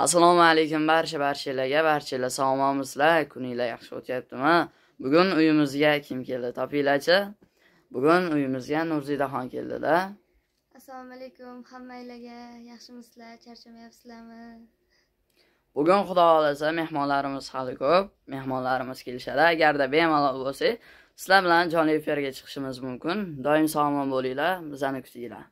assalomu alaykum barcha barchalarga barchalar salomamizlar, kuninglar yaxshi o'tyaptimi bugun uyimizga kim keldi topinglarchi bugun uyimizga nurzidaxon keldida assalomu alaykum hammanglarga yaxshimisizlar charchamayapsizlarmi bugun xudo xohlasa mehmonlarimiz hali ko'p mehmonlarimiz kelishadi agarda bemalol bo'lsak sizlar bilan jonli efirga chiqishimiz mumkin doim sog'lom bo'linglar bizani kutinglar